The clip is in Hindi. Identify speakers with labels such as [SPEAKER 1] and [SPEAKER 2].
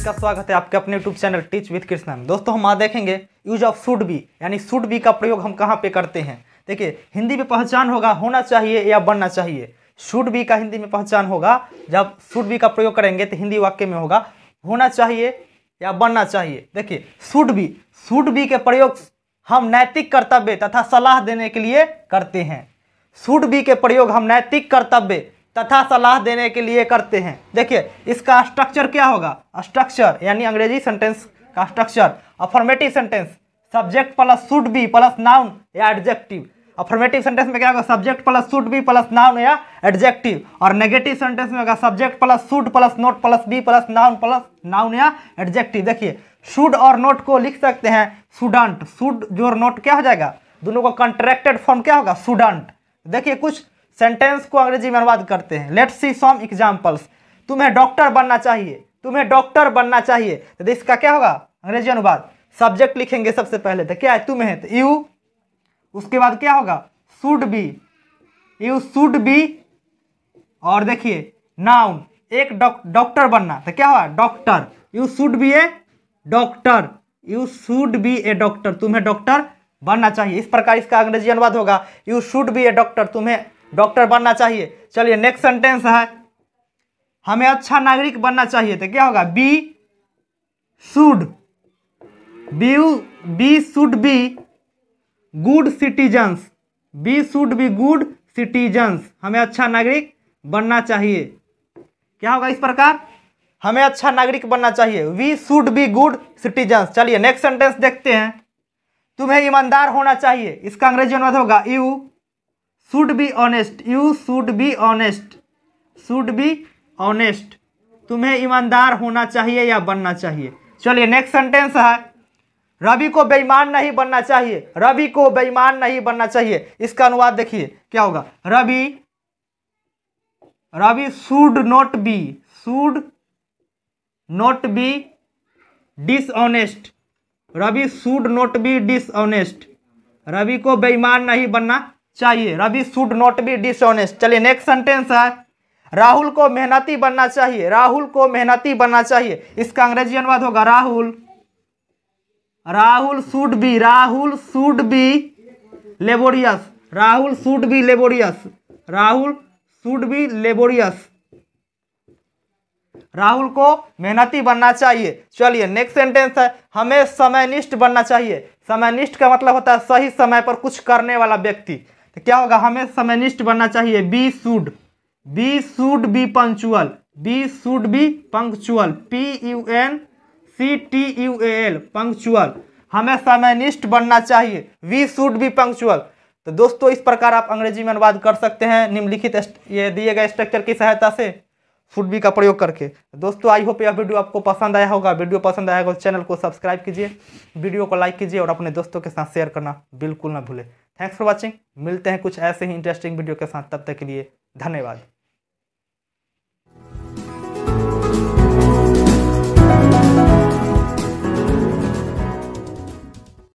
[SPEAKER 1] सभी का स्वागत है आपके अपने YouTube चैनल टीच विद में दोस्तों हम आज देखेंगे यूज ऑफ शुड बी यानी शुड बी का प्रयोग हम कहाँ पे करते हैं देखिए हिंदी में पहचान होगा होना चाहिए या बनना चाहिए शुड बी का हिंदी में पहचान होगा जब शुड बी का प्रयोग करेंगे तो हिंदी वाक्य में होगा होना चाहिए या बनना चाहिए देखिए शुड बी शुड बी के प्रयोग हम नैतिक कर्तव्य तथा सलाह देने के लिए करते हैं शुड बी के प्रयोग हम नैतिक कर्तव्य तथा सलाह देने के लिए करते हैं देखिए इसका स्ट्रक्चर क्या होगा स्ट्रक्चर यानी अंग्रेजी सेंटेंस का structure affirmative sentence subject plus should be plus noun या एडजेक्टिव अफॉर्मेटिव सेंटेंस में क्या होगा subject plus should be plus noun या एडजेक्टिव और नेगेटिव सेंटेंस में होगा subject plus should plus not plus be plus noun plus noun या एडजेक्टिव देखिए शुड और नोट को लिख सकते हैं सुडंट शुड जो नोट क्या हो जाएगा दोनों का कंट्रैक्टेड फॉर्म क्या होगा सुडंट देखिए कुछ सेंटेंस को अंग्रेजी में अनुवाद करते हैं लेट्स सी सम एग्जाम्पल्स तुम्हें डॉक्टर बनना चाहिए तुम्हें डॉक्टर बनना चाहिए तो इसका क्या होगा अंग्रेजी अनुवाद सब्जेक्ट लिखेंगे सबसे पहले तो क्या है तुम्हें तो यू उसके बाद क्या होगा should be you should be और देखिए नाउन एक डॉक्टर बनना तो क्या होगा doctor you should be a doctor you should be a doctor तुम्हें डॉक्टर बनना चाहिए इस प्रकार इसका अंग्रेजी अनुवाद होगा you should be a doctor तुम्हें डॉक्टर बनना चाहिए चलिए नेक्स्ट सेंटेंस है हमें अच्छा नागरिक बनना चाहिए तो क्या होगा be should be be should be good citizens be should be good citizens हमें अच्छा नागरिक बनना चाहिए क्या होगा इस प्रकार हमें अच्छा नागरिक बनना चाहिए we should be good citizens चलिए नेक्स्ट सेंटेंस देखते हैं तुम्हें ईमानदार होना चाहिए इसका अंग्रेजी अनुवाद होगा you should be honest you should be honest should be honest तुम्हें ईमानदार होना चाहिए या बनना चाहिए चलिए नेक्स्ट सेंटेंस है रवि को बेईमान नहीं बनना चाहिए रवि को बेईमान नहीं बनना चाहिए इसका अनुवाद देखिए क्या होगा Ravi Ravi should not be should not be dishonest Ravi should not be dishonest Ravi को बेईमान नहीं बनना चाहिए Ravi should not be dishonest चलिए नेक्स्ट सेंटेंस है राहुल को मेहनती बनना चाहिए राहुल को मेहनती बनना चाहिए इसका अंग्रेजी अनुवाद होगा Rahul Rahul should be Rahul should be laborious Rahul should be laborious Rahul should be laborious Rahul को मेहनती बनना चाहिए चलिए नेक्स्ट सेंटेंस है हमें समयनिष्ठ बनना चाहिए समयनिष्ठ का मतलब होता है सही समय पर कुछ करने वाला व्यक्ति क्या होगा हमें समनिष्ठ बनना चाहिए be should be should be punctual be should be punctual P U N C T U A L punctual हमें समयनिष्ठ बनना चाहिए वी सुड बी पंक्चुअल तो दोस्तों इस प्रकार आप अंग्रेजी में अनुवाद कर सकते हैं निम्नलिखित ये दिए गए स्ट्रक्चर की सहायता से फूड बी का प्रयोग करके दोस्तों आई होप यह वीडियो आपको पसंद आया होगा वीडियो पसंद आया होगा तो चैनल को सब्सक्राइब कीजिए वीडियो को लाइक कीजिए और अपने दोस्तों के साथ शेयर करना बिल्कुल ना भूलें थैंक्स फॉर वॉचिंग मिलते हैं कुछ ऐसे ही इंटरेस्टिंग वीडियो के साथ तब तक के लिए धन्यवाद